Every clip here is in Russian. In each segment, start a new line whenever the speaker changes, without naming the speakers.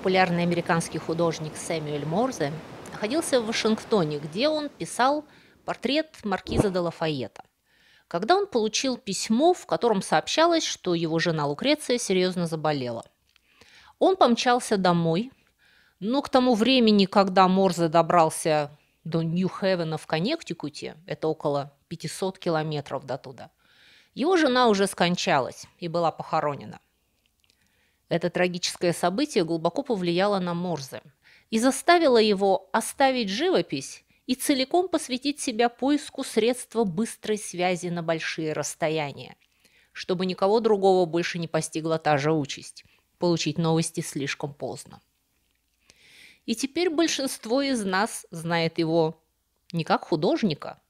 популярный американский художник Сэмюэль Морзе находился в Вашингтоне, где он писал портрет маркиза де Лафайета. Когда он получил письмо, в котором сообщалось, что его жена Лукреция серьезно заболела. Он помчался домой, но к тому времени, когда Морзе добрался до Нью-Хевена в Коннектикуте, это около 500 километров до туда, его жена уже скончалась и была похоронена – это трагическое событие глубоко повлияло на Морзе и заставило его оставить живопись и целиком посвятить себя поиску средства быстрой связи на большие расстояния, чтобы никого другого больше не постигла та же участь – получить новости слишком поздно. И теперь большинство из нас знает его не как художника,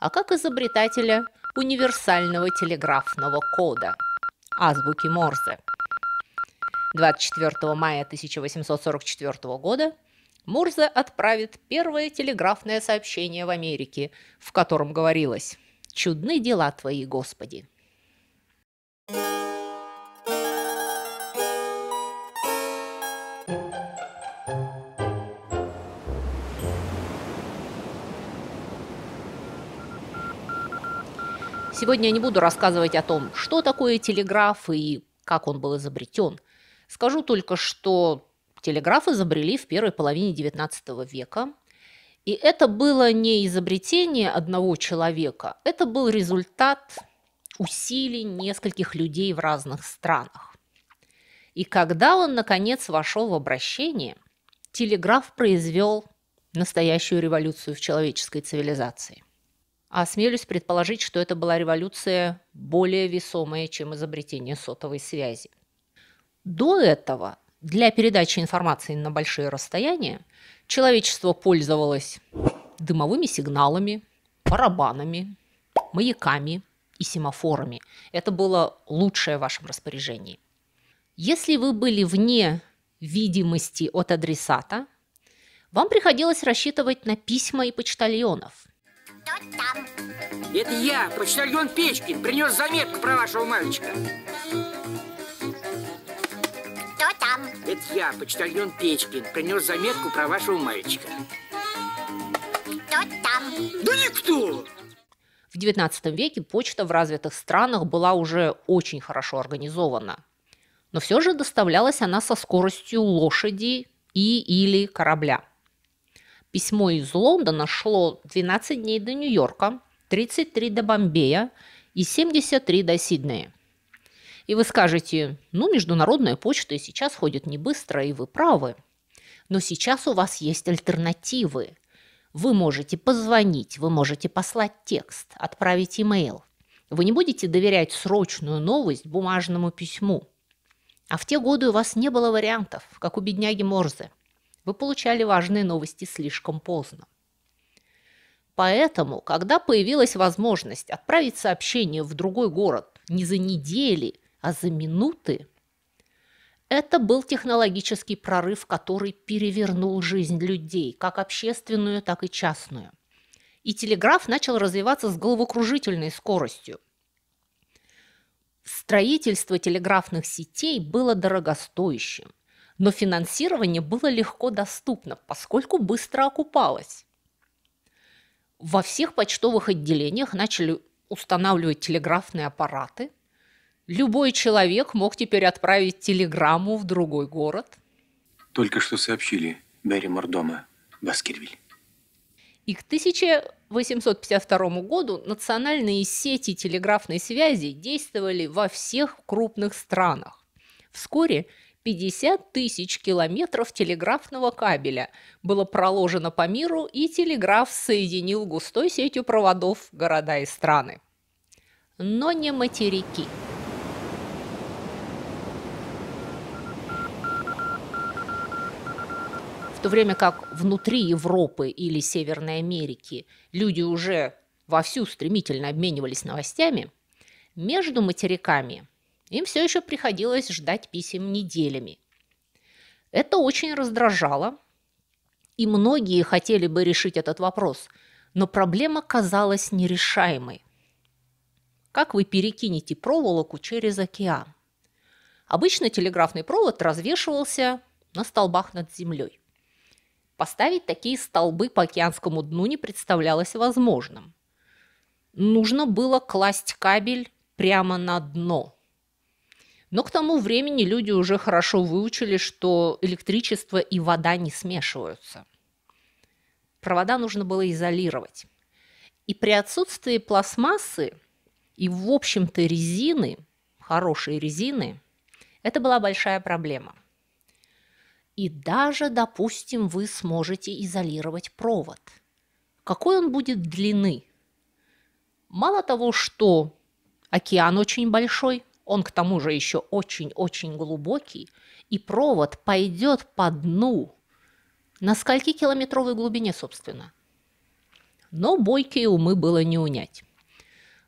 а как изобретателя универсального телеграфного кода – азбуки Морзе – 24 мая 1844 года Мурзе отправит первое телеграфное сообщение в Америке, в котором говорилось «Чудны дела твои, Господи». Сегодня я не буду рассказывать о том, что такое телеграф и как он был изобретен – Скажу только, что телеграф изобрели в первой половине XIX века. И это было не изобретение одного человека, это был результат усилий нескольких людей в разных странах. И когда он, наконец, вошел в обращение, телеграф произвел настоящую революцию в человеческой цивилизации. А осмелюсь предположить, что это была революция более весомая, чем изобретение сотовой связи. До этого для передачи информации на большие расстояния человечество пользовалось дымовыми сигналами, барабанами, маяками и семафорами. Это было лучшее в вашем распоряжении. Если вы были вне видимости от адресата, вам приходилось рассчитывать на письма и почтальонов. там? Это я, почтальон Печкин, принес заметку про вашего мальчика. Это я, почтальон Печкин, принес заметку про вашего мальчика. Кто там? Да никто! В XIX веке почта в развитых странах была уже очень хорошо организована. Но все же доставлялась она со скоростью лошади и или корабля. Письмо из Лондона шло 12 дней до Нью-Йорка, 33 до Бомбея и 73 до Сиднея. И вы скажете, ну, международная почта и сейчас ходит не быстро, и вы правы. Но сейчас у вас есть альтернативы. Вы можете позвонить, вы можете послать текст, отправить имейл. Вы не будете доверять срочную новость бумажному письму. А в те годы у вас не было вариантов, как у бедняги Морзе. Вы получали важные новости слишком поздно. Поэтому, когда появилась возможность отправить сообщение в другой город не за недели, а за минуты. Это был технологический прорыв, который перевернул жизнь людей, как общественную, так и частную. И телеграф начал развиваться с головокружительной скоростью. Строительство телеграфных сетей было дорогостоящим, но финансирование было легко доступно, поскольку быстро окупалось. Во всех почтовых отделениях начали устанавливать телеграфные аппараты, Любой человек мог теперь отправить телеграмму в другой город. Только что сообщили Берри дома, Баскервиль. И к 1852 году национальные сети телеграфной связи действовали во всех крупных странах. Вскоре 50 тысяч километров телеграфного кабеля было проложено по миру, и телеграф соединил густой сетью проводов города и страны. Но не материки. В то время как внутри Европы или Северной Америки люди уже вовсю стремительно обменивались новостями, между материками им все еще приходилось ждать писем неделями. Это очень раздражало, и многие хотели бы решить этот вопрос, но проблема казалась нерешаемой. Как вы перекинете проволоку через океан? Обычно телеграфный провод развешивался на столбах над землей. Поставить такие столбы по океанскому дну не представлялось возможным. Нужно было класть кабель прямо на дно. Но к тому времени люди уже хорошо выучили, что электричество и вода не смешиваются. Провода нужно было изолировать. И при отсутствии пластмассы и, в общем-то, резины, хорошей резины, это была большая проблема – и даже, допустим, вы сможете изолировать провод. Какой он будет длины? Мало того, что океан очень большой, он к тому же еще очень-очень глубокий, и провод пойдет по дну. На скольки километровой глубине, собственно? Но бойкие умы было не унять.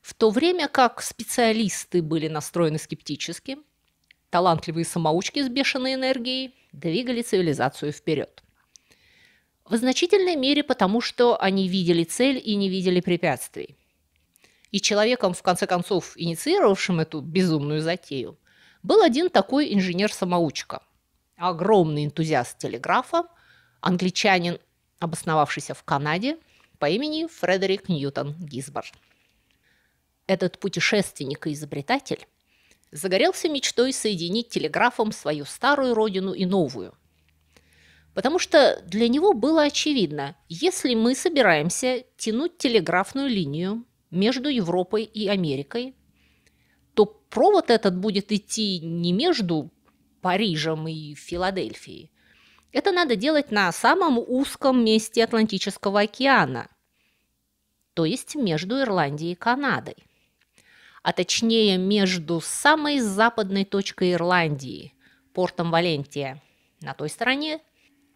В то время как специалисты были настроены скептически, талантливые самоучки с бешеной энергией двигали цивилизацию вперед. В значительной мере потому, что они видели цель и не видели препятствий. И человеком, в конце концов, инициировавшим эту безумную затею, был один такой инженер-самоучка, огромный энтузиаст телеграфа, англичанин, обосновавшийся в Канаде, по имени Фредерик Ньютон Гизбор. Этот путешественник и изобретатель загорелся мечтой соединить телеграфом свою старую родину и новую. Потому что для него было очевидно, если мы собираемся тянуть телеграфную линию между Европой и Америкой, то провод этот будет идти не между Парижем и Филадельфией. Это надо делать на самом узком месте Атлантического океана, то есть между Ирландией и Канадой а точнее между самой западной точкой Ирландии, портом Валентия, на той стороне,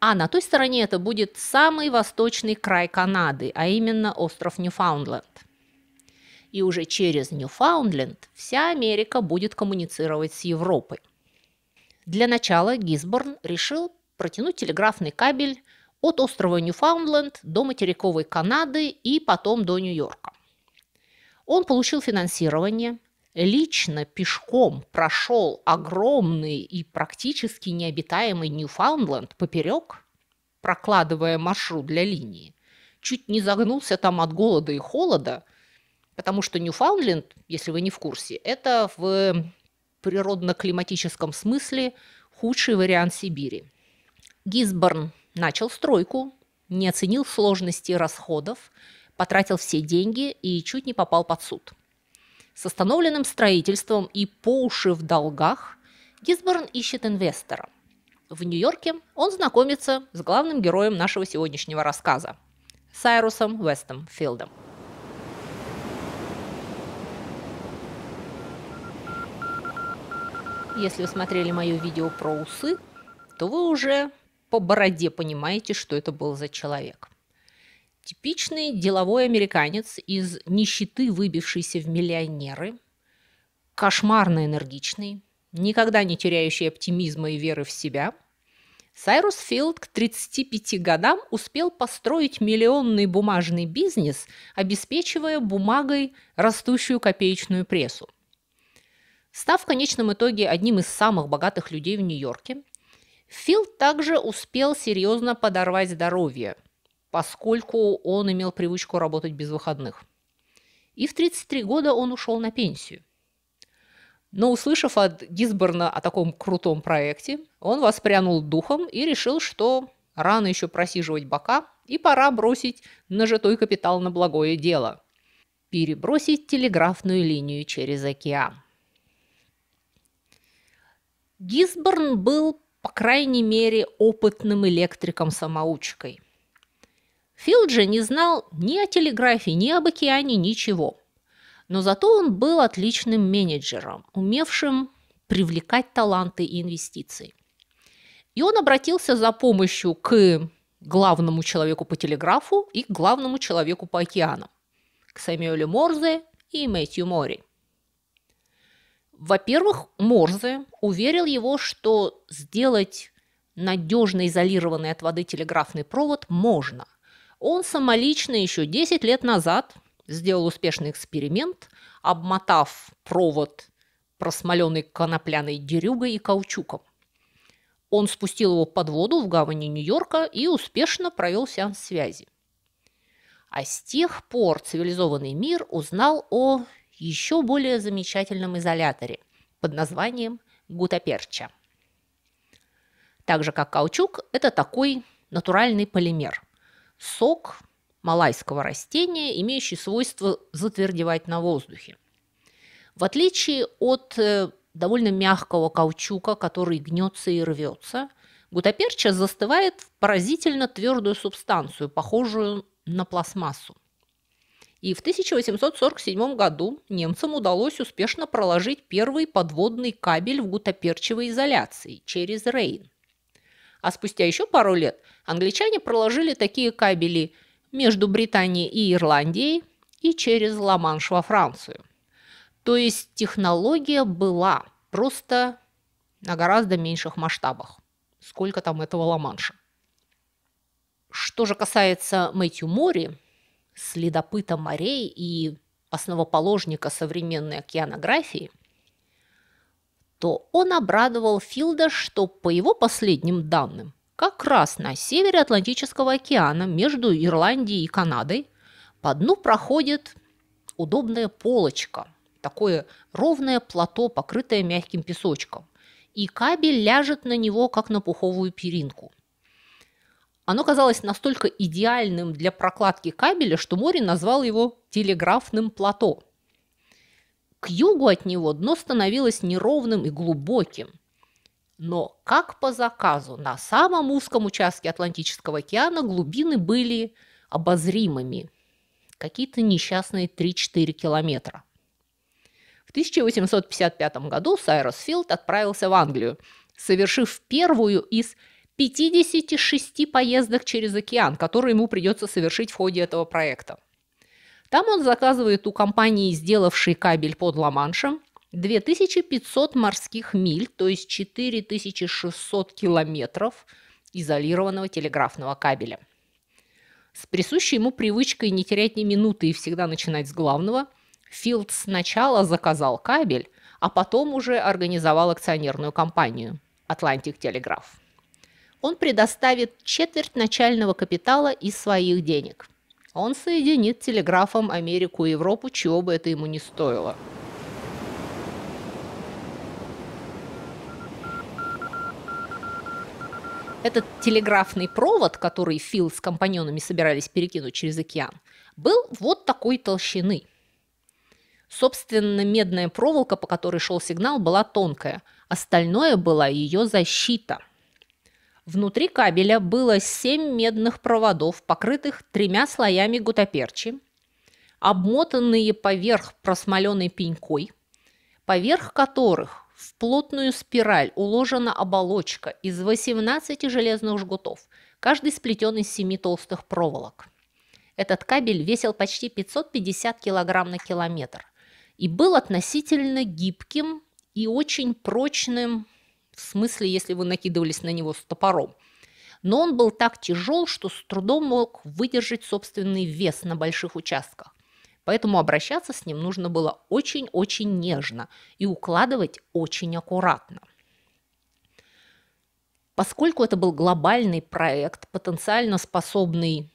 а на той стороне это будет самый восточный край Канады, а именно остров Ньюфаундленд. И уже через Ньюфаундленд вся Америка будет коммуницировать с Европой. Для начала Гисборн решил протянуть телеграфный кабель от острова Ньюфаундленд до материковой Канады и потом до Нью-Йорка. Он получил финансирование, лично пешком прошел огромный и практически необитаемый Ньюфаундленд поперек, прокладывая маршрут для линии. Чуть не загнулся там от голода и холода, потому что Ньюфаундленд, если вы не в курсе, это в природно-климатическом смысле худший вариант Сибири. Гизборн начал стройку, не оценил сложности расходов, потратил все деньги и чуть не попал под суд. С остановленным строительством и по уши в долгах Гисборн ищет инвестора. В Нью-Йорке он знакомится с главным героем нашего сегодняшнего рассказа – Сайрусом Вестом Филдом. Если вы смотрели мое видео про усы, то вы уже по бороде понимаете, что это был за человек. Типичный деловой американец из нищеты, выбившийся в миллионеры, кошмарно энергичный, никогда не теряющий оптимизма и веры в себя, Сайрус Филд к 35 годам успел построить миллионный бумажный бизнес, обеспечивая бумагой растущую копеечную прессу. Став в конечном итоге одним из самых богатых людей в Нью-Йорке, Филд также успел серьезно подорвать здоровье – поскольку он имел привычку работать без выходных. И в 33 года он ушел на пенсию. Но услышав от Гизборна о таком крутом проекте, он воспрянул духом и решил, что рано еще просиживать бока и пора бросить нажитой капитал на благое дело. Перебросить телеграфную линию через океан. Гизборн был, по крайней мере, опытным электриком-самоучкой. Филджи не знал ни о телеграфии, ни об океане, ничего. Но зато он был отличным менеджером, умевшим привлекать таланты и инвестиции. И он обратился за помощью к главному человеку по телеграфу и к главному человеку по океанам, к Сэмюэлю Морзе и Мэтью Мори. Во-первых, Морзе уверил его, что сделать надежно изолированный от воды телеграфный провод можно, он самолично еще 10 лет назад сделал успешный эксперимент, обмотав провод, просмоленный конопляной дерюгой и каучуком. Он спустил его под воду в гавани Нью-Йорка и успешно провел сеанс связи. А с тех пор цивилизованный мир узнал о еще более замечательном изоляторе под названием гутаперча. Так же, как каучук, это такой натуральный полимер сок малайского растения, имеющий свойство затвердевать на воздухе. В отличие от э, довольно мягкого каучука, который гнется и рвется, гутаперча застывает в поразительно твердую субстанцию, похожую на пластмассу. И в 1847 году немцам удалось успешно проложить первый подводный кабель в гутаперчевой изоляции через Рейн. А спустя еще пару лет – Англичане проложили такие кабели между Британией и Ирландией и через Ла-Манш во Францию. То есть технология была просто на гораздо меньших масштабах. Сколько там этого Ла-Манша. Что же касается Мэтью Мори, следопыта морей и основоположника современной океанографии, то он обрадовал Филда, что по его последним данным – как раз на севере Атлантического океана, между Ирландией и Канадой, по дну проходит удобная полочка, такое ровное плато, покрытое мягким песочком, и кабель ляжет на него, как на пуховую перинку. Оно казалось настолько идеальным для прокладки кабеля, что море назвал его телеграфным плато. К югу от него дно становилось неровным и глубоким – но как по заказу, на самом узком участке Атлантического океана глубины были обозримыми. Какие-то несчастные 3-4 километра. В 1855 году Сайрос Филд отправился в Англию, совершив первую из 56 поездок через океан, которые ему придется совершить в ходе этого проекта. Там он заказывает у компании, сделавшей кабель под Ла-Маншем, 2500 морских миль, то есть 4600 километров изолированного телеграфного кабеля. С присущей ему привычкой не терять ни минуты и всегда начинать с главного, Филд сначала заказал кабель, а потом уже организовал акционерную компанию «Атлантик Телеграф». Он предоставит четверть начального капитала из своих денег. Он соединит телеграфом Америку и Европу, чего бы это ему не стоило. Этот телеграфный провод, который Фил с компаньонами собирались перекинуть через океан, был вот такой толщины. Собственно, медная проволока, по которой шел сигнал, была тонкая. Остальное была ее защита. Внутри кабеля было семь медных проводов, покрытых тремя слоями гутаперчи, обмотанные поверх просмоленной пенькой, поверх которых в плотную спираль уложена оболочка из 18 железных жгутов, каждый сплетен из 7 толстых проволок. Этот кабель весил почти 550 кг на километр и был относительно гибким и очень прочным, в смысле, если вы накидывались на него с топором. Но он был так тяжел, что с трудом мог выдержать собственный вес на больших участках. Поэтому обращаться с ним нужно было очень-очень нежно и укладывать очень аккуратно. Поскольку это был глобальный проект, потенциально способный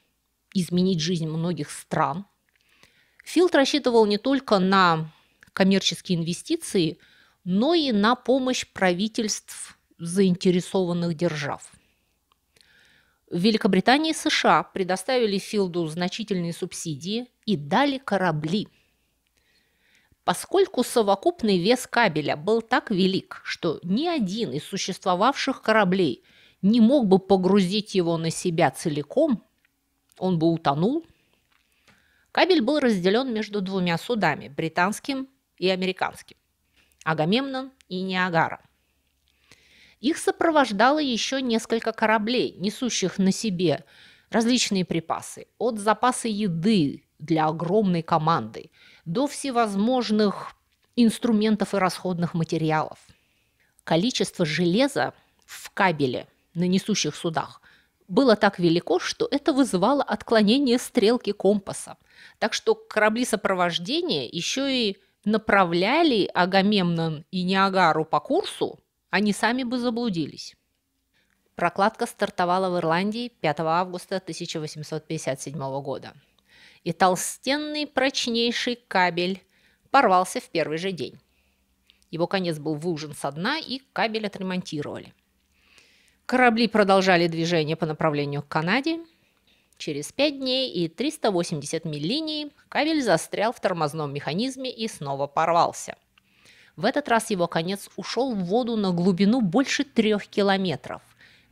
изменить жизнь многих стран, Филд рассчитывал не только на коммерческие инвестиции, но и на помощь правительств заинтересованных держав – Великобритания и США предоставили Филду значительные субсидии и дали корабли. Поскольку совокупный вес кабеля был так велик, что ни один из существовавших кораблей не мог бы погрузить его на себя целиком, он бы утонул, кабель был разделен между двумя судами – британским и американским – Агамемнон и Ниагара. Их сопровождало еще несколько кораблей, несущих на себе различные припасы. От запаса еды для огромной команды до всевозможных инструментов и расходных материалов. Количество железа в кабеле на несущих судах было так велико, что это вызывало отклонение стрелки компаса. Так что корабли сопровождения еще и направляли Агамемнон и Ниагару по курсу, они сами бы заблудились. Прокладка стартовала в Ирландии 5 августа 1857 года. И толстенный прочнейший кабель порвался в первый же день. Его конец был выужен со дна, и кабель отремонтировали. Корабли продолжали движение по направлению к Канаде. Через 5 дней и 380 миль линии кабель застрял в тормозном механизме и снова порвался – в этот раз его конец ушел в воду на глубину больше трех километров.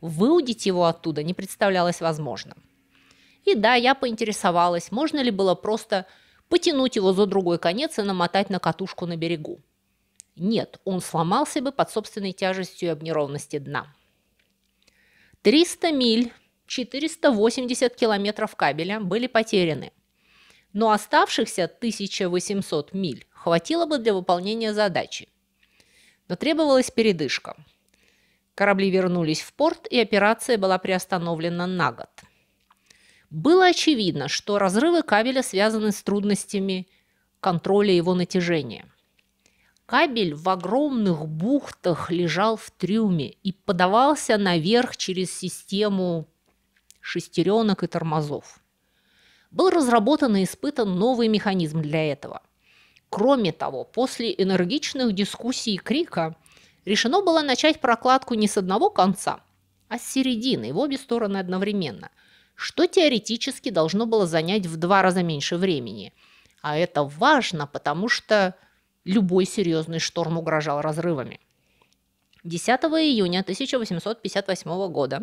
Выудить его оттуда не представлялось возможным. И да, я поинтересовалась, можно ли было просто потянуть его за другой конец и намотать на катушку на берегу. Нет, он сломался бы под собственной тяжестью и об неровности дна. 300 миль, 480 километров кабеля были потеряны но оставшихся 1800 миль хватило бы для выполнения задачи. Но требовалась передышка. Корабли вернулись в порт, и операция была приостановлена на год. Было очевидно, что разрывы кабеля связаны с трудностями контроля его натяжения. Кабель в огромных бухтах лежал в трюме и подавался наверх через систему шестеренок и тормозов был разработан и испытан новый механизм для этого. Кроме того, после энергичных дискуссий и крика решено было начать прокладку не с одного конца, а с середины, в обе стороны одновременно, что теоретически должно было занять в два раза меньше времени. А это важно, потому что любой серьезный шторм угрожал разрывами. 10 июня 1858 года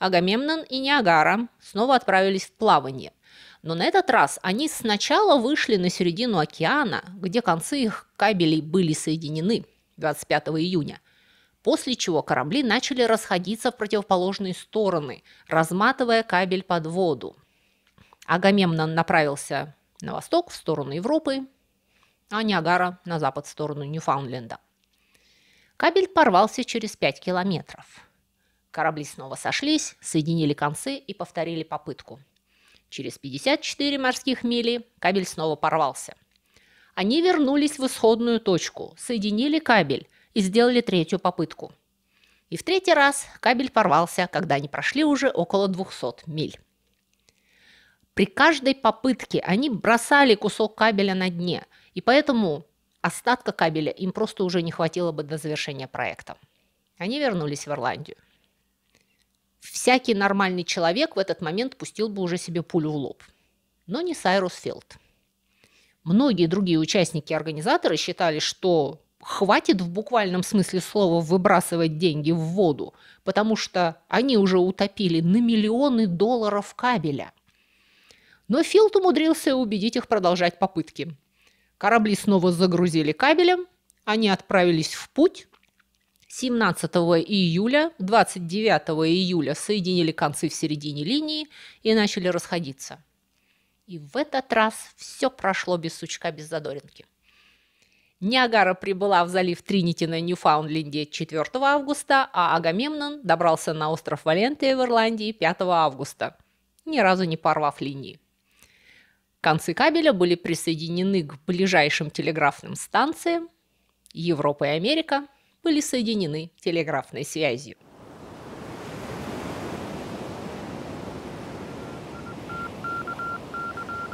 Агамемнон и Ниагара снова отправились в плавание – но на этот раз они сначала вышли на середину океана, где концы их кабелей были соединены 25 июня, после чего корабли начали расходиться в противоположные стороны, разматывая кабель под воду. Агамемнон направился на восток, в сторону Европы, а Ниагара на запад, в сторону Ньюфаундленда. Кабель порвался через 5 километров. Корабли снова сошлись, соединили концы и повторили попытку – Через 54 морских мили кабель снова порвался. Они вернулись в исходную точку, соединили кабель и сделали третью попытку. И в третий раз кабель порвался, когда они прошли уже около 200 миль. При каждой попытке они бросали кусок кабеля на дне, и поэтому остатка кабеля им просто уже не хватило бы до завершения проекта. Они вернулись в Ирландию всякий нормальный человек в этот момент пустил бы уже себе пулю в лоб. Но не Сайрус Фелд. Многие другие участники и организаторы считали, что хватит в буквальном смысле слова выбрасывать деньги в воду, потому что они уже утопили на миллионы долларов кабеля. Но Филд умудрился убедить их продолжать попытки. Корабли снова загрузили кабелем, они отправились в путь, 17 июля, 29 июля соединили концы в середине линии и начали расходиться. И в этот раз все прошло без сучка, без задоринки. Ниагара прибыла в залив Тринити на Ньюфаундленде 4 августа, а Агамемнон добрался на остров Валентия в Ирландии 5 августа, ни разу не порвав линии. Концы кабеля были присоединены к ближайшим телеграфным станциям. Европа и Америка были соединены телеграфной связью.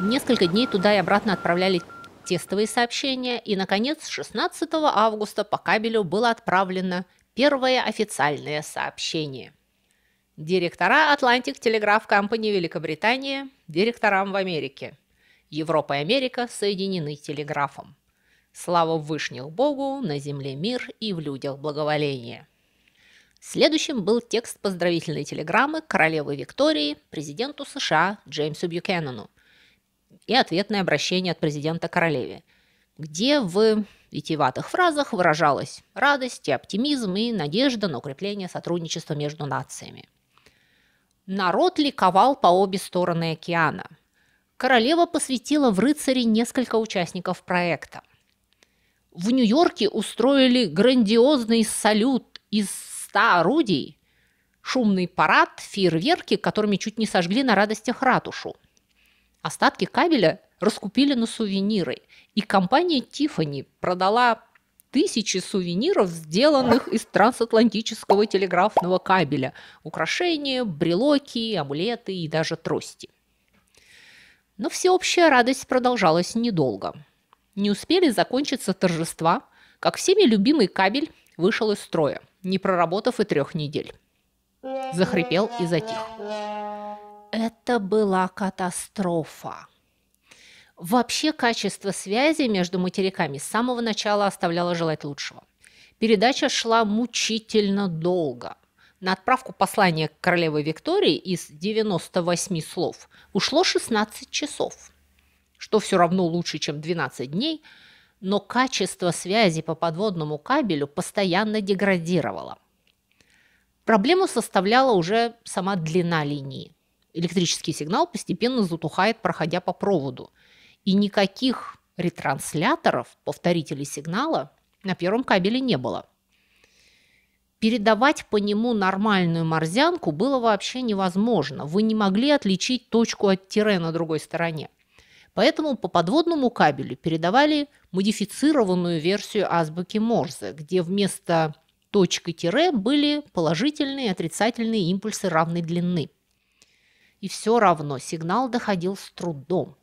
Несколько дней туда и обратно отправляли тестовые сообщения, и, наконец, 16 августа по кабелю было отправлено первое официальное сообщение. Директора Atlantic Telegraph Company Великобритании директорам в Америке. Европа и Америка соединены телеграфом. Слава Вышних Богу, на земле мир и в людях благоволение. Следующим был текст поздравительной телеграммы королевы Виктории президенту США Джеймсу Бьюкеннону и ответное обращение от президента королеве, где в витиеватых фразах выражалась радость и оптимизм и надежда на укрепление сотрудничества между нациями. Народ ликовал по обе стороны океана. Королева посвятила в рыцари несколько участников проекта в Нью-Йорке устроили грандиозный салют из ста орудий, шумный парад, фейерверки, которыми чуть не сожгли на радостях ратушу. Остатки кабеля раскупили на сувениры, и компания Tiffany продала тысячи сувениров, сделанных из трансатлантического телеграфного кабеля. Украшения, брелоки, амулеты и даже трости. Но всеобщая радость продолжалась недолго – не успели закончиться торжества, как всеми любимый кабель вышел из строя, не проработав и трех недель. Захрипел и затих. Это была катастрофа. Вообще качество связи между материками с самого начала оставляло желать лучшего. Передача шла мучительно долго. На отправку послания королевы Виктории из 98 слов ушло 16 часов что все равно лучше, чем 12 дней, но качество связи по подводному кабелю постоянно деградировало. Проблему составляла уже сама длина линии. Электрический сигнал постепенно затухает, проходя по проводу, и никаких ретрансляторов, повторителей сигнала, на первом кабеле не было. Передавать по нему нормальную морзянку было вообще невозможно. Вы не могли отличить точку от тире на другой стороне. Поэтому по подводному кабелю передавали модифицированную версию азбуки Морзе, где вместо точка тире были положительные и отрицательные импульсы равной длины. И все равно сигнал доходил с трудом.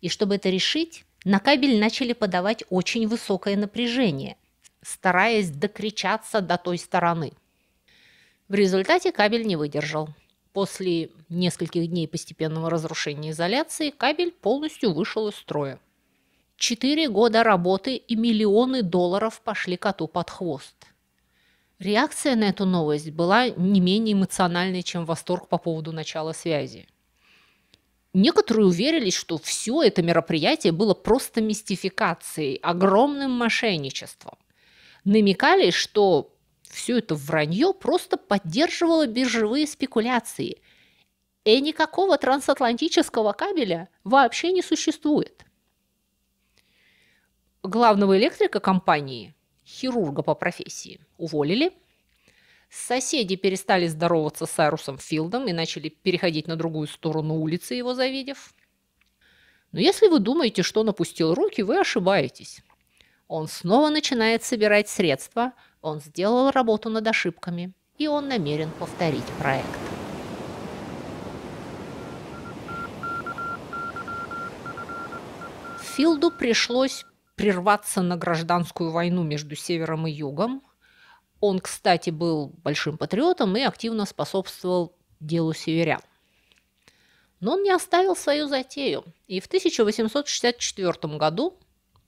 И чтобы это решить, на кабель начали подавать очень высокое напряжение, стараясь докричаться до той стороны. В результате кабель не выдержал – После нескольких дней постепенного разрушения изоляции кабель полностью вышел из строя. Четыре года работы и миллионы долларов пошли коту под хвост. Реакция на эту новость была не менее эмоциональной, чем восторг по поводу начала связи. Некоторые уверились, что все это мероприятие было просто мистификацией, огромным мошенничеством. Намекали, что все это вранье просто поддерживало биржевые спекуляции. И никакого трансатлантического кабеля вообще не существует. Главного электрика компании, хирурга по профессии, уволили. Соседи перестали здороваться с Айрусом Филдом и начали переходить на другую сторону улицы, его завидев. Но если вы думаете, что он опустил руки, вы ошибаетесь. Он снова начинает собирать средства – он сделал работу над ошибками, и он намерен повторить проект. Филду пришлось прерваться на гражданскую войну между Севером и Югом. Он, кстати, был большим патриотом и активно способствовал делу северян. Но он не оставил свою затею, и в 1864 году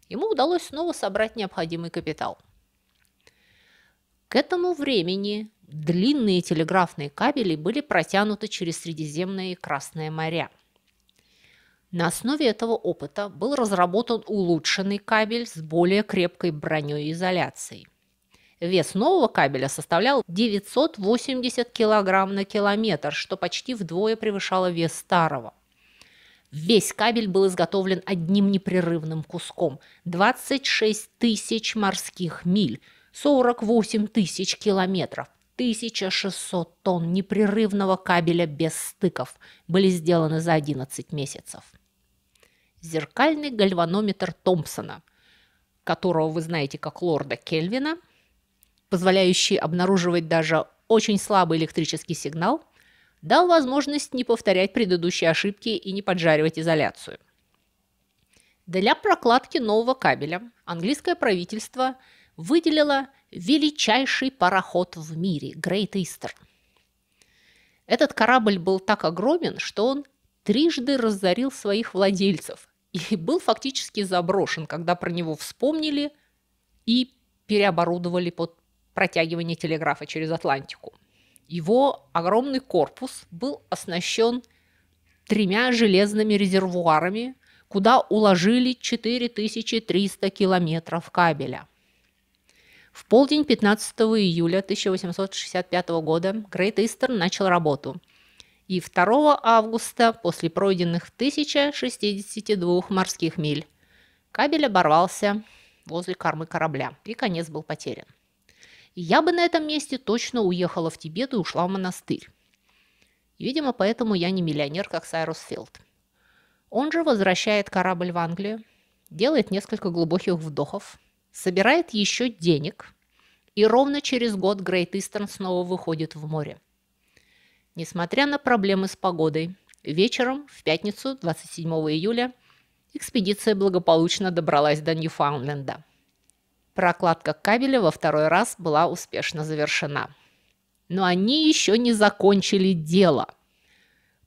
ему удалось снова собрать необходимый капитал – к этому времени длинные телеграфные кабели были протянуты через Средиземное и Красное моря. На основе этого опыта был разработан улучшенный кабель с более крепкой броней и изоляцией. Вес нового кабеля составлял 980 кг на километр, что почти вдвое превышало вес старого. Весь кабель был изготовлен одним непрерывным куском – 26 тысяч морских миль – 48 тысяч километров, 1600 тонн непрерывного кабеля без стыков были сделаны за 11 месяцев. Зеркальный гальванометр Томпсона, которого вы знаете как лорда Кельвина, позволяющий обнаруживать даже очень слабый электрический сигнал, дал возможность не повторять предыдущие ошибки и не поджаривать изоляцию. Для прокладки нового кабеля английское правительство – выделила величайший пароход в мире – Great Eastern. Этот корабль был так огромен, что он трижды разорил своих владельцев и был фактически заброшен, когда про него вспомнили и переоборудовали под протягивание телеграфа через Атлантику. Его огромный корпус был оснащен тремя железными резервуарами, куда уложили 4300 километров кабеля – в полдень 15 июля 1865 года Грейт Истерн начал работу. И 2 августа, после пройденных 1062 морских миль, кабель оборвался возле кормы корабля, и конец был потерян. Я бы на этом месте точно уехала в Тибет и ушла в монастырь. Видимо, поэтому я не миллионер, как Сайрус Филд. Он же возвращает корабль в Англию, делает несколько глубоких вдохов, собирает еще денег, и ровно через год Грейт Истерн снова выходит в море. Несмотря на проблемы с погодой, вечером в пятницу 27 июля экспедиция благополучно добралась до Ньюфаундленда. Прокладка кабеля во второй раз была успешно завершена. Но они еще не закончили дело.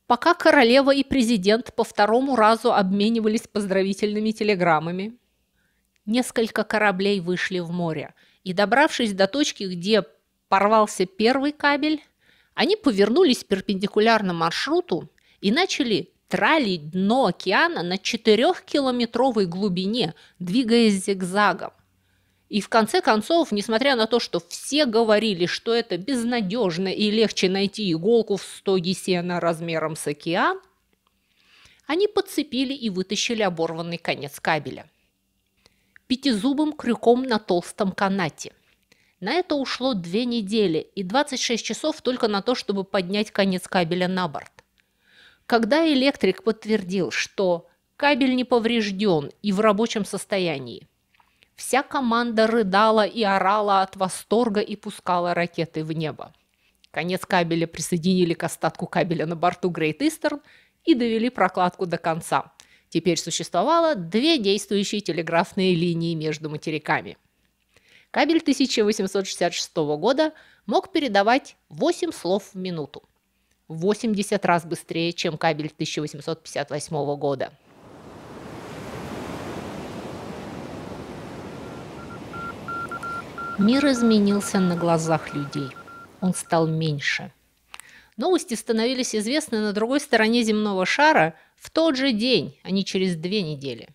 Пока королева и президент по второму разу обменивались поздравительными телеграммами, Несколько кораблей вышли в море, и, добравшись до точки, где порвался первый кабель, они повернулись перпендикулярно маршруту и начали тралить дно океана на 4-километровой глубине, двигаясь зигзагом. И в конце концов, несмотря на то, что все говорили, что это безнадежно и легче найти иголку в стоге сена размером с океан, они подцепили и вытащили оборванный конец кабеля пятизубым крюком на толстом канате. На это ушло две недели и 26 часов только на то, чтобы поднять конец кабеля на борт. Когда электрик подтвердил, что кабель не поврежден и в рабочем состоянии, вся команда рыдала и орала от восторга и пускала ракеты в небо. Конец кабеля присоединили к остатку кабеля на борту Great Eastern и довели прокладку до конца. Теперь существовало две действующие телеграфные линии между материками. Кабель 1866 года мог передавать 8 слов в минуту. 80 раз быстрее, чем кабель 1858 года. Мир изменился на глазах людей. Он стал меньше. Новости становились известны на другой стороне земного шара – в тот же день, а не через две недели,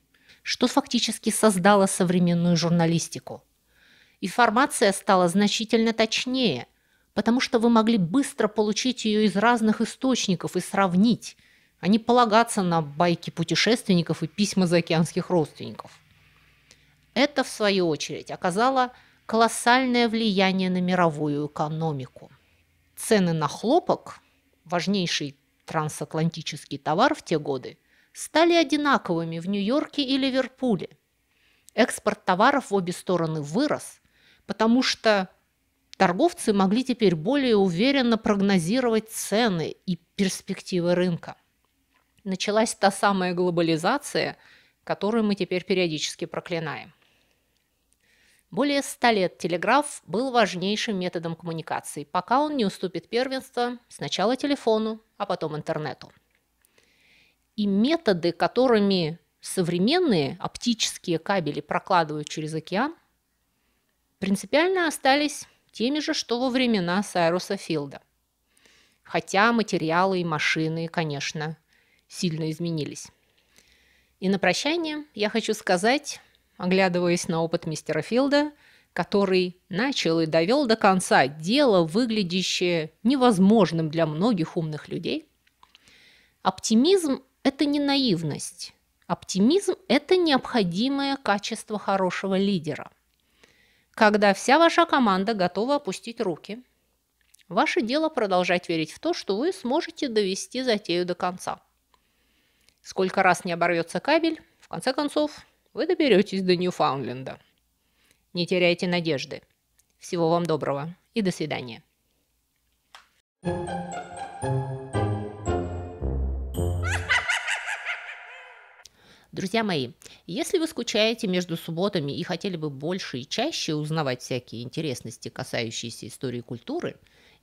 что фактически создало современную журналистику. Информация стала значительно точнее, потому что вы могли быстро получить ее из разных источников и сравнить, а не полагаться на байки путешественников и письма заокеанских родственников. Это, в свою очередь, оказало колоссальное влияние на мировую экономику. Цены на хлопок, важнейший трансатлантический товар в те годы стали одинаковыми в Нью-Йорке и Ливерпуле. Экспорт товаров в обе стороны вырос, потому что торговцы могли теперь более уверенно прогнозировать цены и перспективы рынка. Началась та самая глобализация, которую мы теперь периодически проклинаем. Более ста лет телеграф был важнейшим методом коммуникации, пока он не уступит первенство сначала телефону, а потом интернету. И методы, которыми современные оптические кабели прокладывают через океан, принципиально остались теми же, что во времена Сайруса Филда. Хотя материалы и машины, конечно, сильно изменились. И на прощание я хочу сказать, оглядываясь на опыт мистера Филда, который начал и довел до конца дело, выглядящее невозможным для многих умных людей. Оптимизм – это не наивность. Оптимизм – это необходимое качество хорошего лидера. Когда вся ваша команда готова опустить руки, ваше дело продолжать верить в то, что вы сможете довести затею до конца. Сколько раз не оборвется кабель, в конце концов, вы доберетесь до Ньюфаундленда. Не теряйте надежды. Всего вам доброго и до свидания. Друзья мои, если вы скучаете между субботами и хотели бы больше и чаще узнавать всякие интересности, касающиеся истории культуры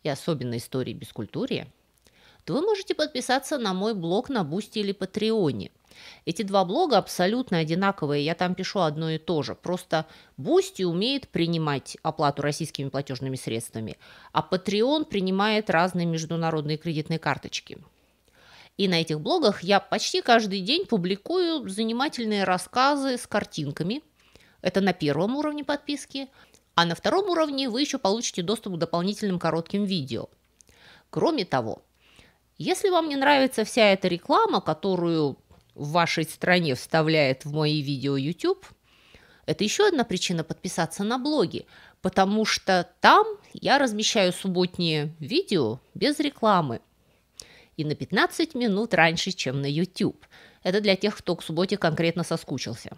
и особенно истории бескультурия, то вы можете подписаться на мой блог на Бусти или Патреоне – эти два блога абсолютно одинаковые, я там пишу одно и то же. Просто Бусти умеет принимать оплату российскими платежными средствами, а Patreon принимает разные международные кредитные карточки. И на этих блогах я почти каждый день публикую занимательные рассказы с картинками. Это на первом уровне подписки. А на втором уровне вы еще получите доступ к дополнительным коротким видео. Кроме того, если вам не нравится вся эта реклама, которую в вашей стране вставляет в мои видео YouTube, это еще одна причина подписаться на блоги, потому что там я размещаю субботние видео без рекламы и на 15 минут раньше, чем на YouTube. Это для тех, кто к субботе конкретно соскучился.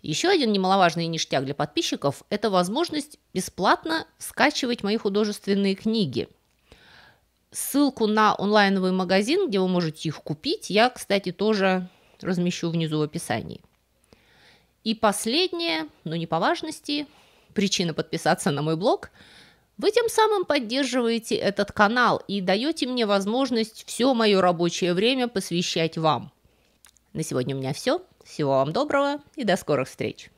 Еще один немаловажный ништяк для подписчиков – это возможность бесплатно скачивать мои художественные книги – Ссылку на онлайновый магазин, где вы можете их купить, я, кстати, тоже размещу внизу в описании. И последнее, но не по важности, причина подписаться на мой блог. Вы тем самым поддерживаете этот канал и даете мне возможность все мое рабочее время посвящать вам. На сегодня у меня все. Всего вам доброго и до скорых встреч.